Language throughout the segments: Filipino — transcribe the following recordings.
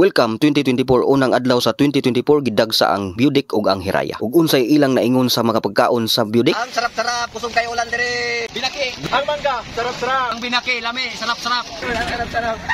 Welcome 2024 unang adlaw sa 2024 sa ang Budik ug ang Hiraya. Ug unsay ilang naingon sa mga pagkaon sa Budik? Ang sarap-sarap kusog kay ulan diri. Binaki. Ang mangga, sarap-sarap. Ang binaki lami, sarap-sarap.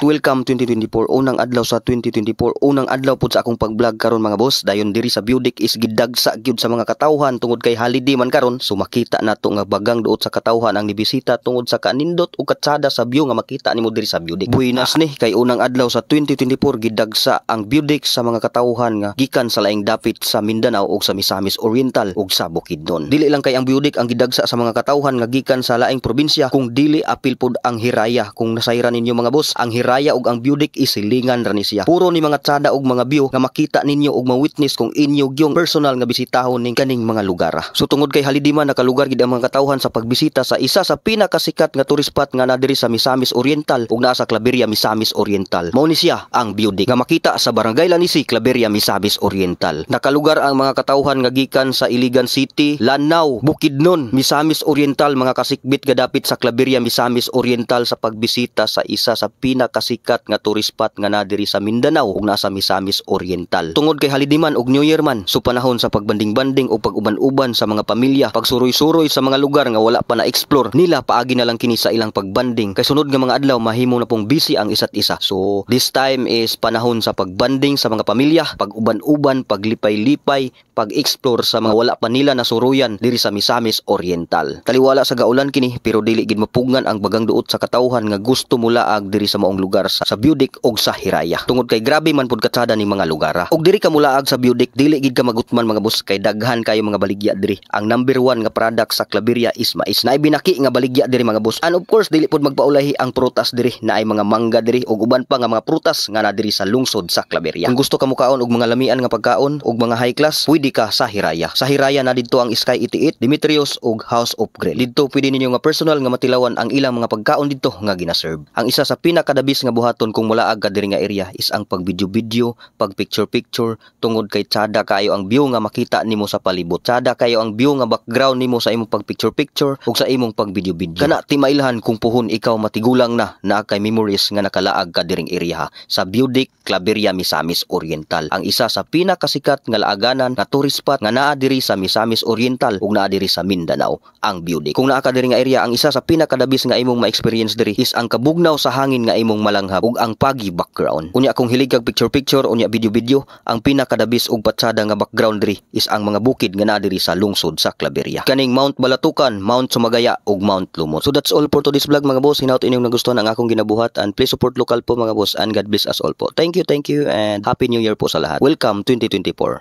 Welcome 2024 unang adlaw sa 2024 unang adlaw pud sa akong pag-vlog karon mga boss. Dayon diri sa Budik is sa gyud sa mga katawhan tungod kay holiday man karon. Sumakita nato nga bagang duot sa katawhan ang nibisita tungod sa kanindot ug katsada sa view nga makita nimo diri sa Budik. Buinas ni kay unang adlaw sa 2024 gidag pagpagsa ang biodex sa mga katauhan nga gikan sa laing dapit sa Mindanao ug sa Misamis Oriental ug sa Bukidnon. Dili lang kay ang biodex ang gidagsa sa mga katauhan nga gikan sa laing probinsya kung dili apil pod ang hiraya. Kung nasayran ninyo mga boss, ang hiraya ug ang biodex isilingan ra ni siya. Puro ni mga tsada ug mga bio nga makita ninyo ug ma-witness kung inyo gyung personal nga bisitahon ning kaning mga lugar. So tungod kay halidima nakalugar gid ang mga katauhan sa pagbisita sa isa sa pinakasikat nga tourist spot nga diri sa Misamis Oriental ug naa sa Claveria Misamis Oriental. Mao ni siya ang biodex nga makita sa barangay Lanisi, Claveria, Misamis Oriental. Nakalugar ang mga katauhan nga gikan sa Iligan City, Lanao, Bukidnon, Misamis Oriental mga kasikbit gadapit sa Claveria, Misamis Oriental sa pagbisita sa isa sa pinakasikat nga tourist spot nga nadiri sa Mindanao ug nasa Misamis Oriental. Tungod kay Halidiman ug New Year man, so panahon sa pagbanding-banding o pag-uban-uban sa mga pamilya, pagsuroy-suroy sa mga lugar nga wala pa na-explore nila paagi na lang kini sa ilang pagbanding. Kay sunod nga mga adlaw mahimo na pong busy ang isa't isa. So this time is panahon panahon sa pagbanding sa mga pamilya, pag-uban-uban, paglipay-lipay, pag-explore sa mga wala pa nila nasuruyan diri sa Misamis Oriental. Taliwala sa gaulan kini pero dili gid mapugngan ang bagang duot sa katauhan nga gusto mula ag diri sa maong lugar sa, sa Budik og sa Hiraya. Tungod kay grabe man pud katsada ni mga lugar. Og diri ka mula ag sa Budik dili gid ka magutman mga boss kay daghan kayo mga baligya diri. Ang number 1 nga product sa Claveria is mais na ibinaki nga baligya diri mga boss. And of course dili pud magpaulahi ang prutas diri na ay mga mangga diri og uban pa nga mga prutas nga na diri sa lungsod sa Claveria. Kung gusto ka mukaon og mga lamian nga pagkaon og mga high class, pwede pwede ka sa Hiraya. Sa Hiraya na didto ang Sky 88, Dimitrios ug House of Grill. Didto pwede ninyo nga personal nga matilawan ang ilang mga pagkaon didto nga ginaserve. Ang isa sa pinakadabis nga buhaton kung mula ag kadiri nga area is ang pagbidyo video pagpicture-picture tungod kay tsada kayo ang view nga makita nimo sa palibot. Tsada kayo ang view nga background nimo sa imong pagpicture-picture ug sa imong pagbidyo video Kana timailhan kung puhon ikaw matigulang na naa kay memories nga nakalaag ka diring area sa Budic, Claveria, Misamis Oriental. Ang isa sa pinakasikat nga laaganan nga tourist spot nga naa diri sa Misamis Oriental ug naa diri sa Mindanao ang Beauty. Kung naa ka diri nga area ang isa sa pinakadabis nga imong ma-experience diri is ang kabugnaw sa hangin nga imong malanghap ug ang pagi background. Unya akong hilig kag picture picture unya video video ang pinakadabis ug patsada nga background diri is ang mga bukid nga naa diri sa lungsod sa Claveria. Kaning Mount Balatukan, Mount Sumagaya ug Mount Lumot. So that's all for today's vlog mga boss. Hinaut inyong nagustuhan ang akong ginabuhat and please support local po mga boss and God bless us all po. Thank you, thank you and Happy New Year po sa lahat. Welcome 2024.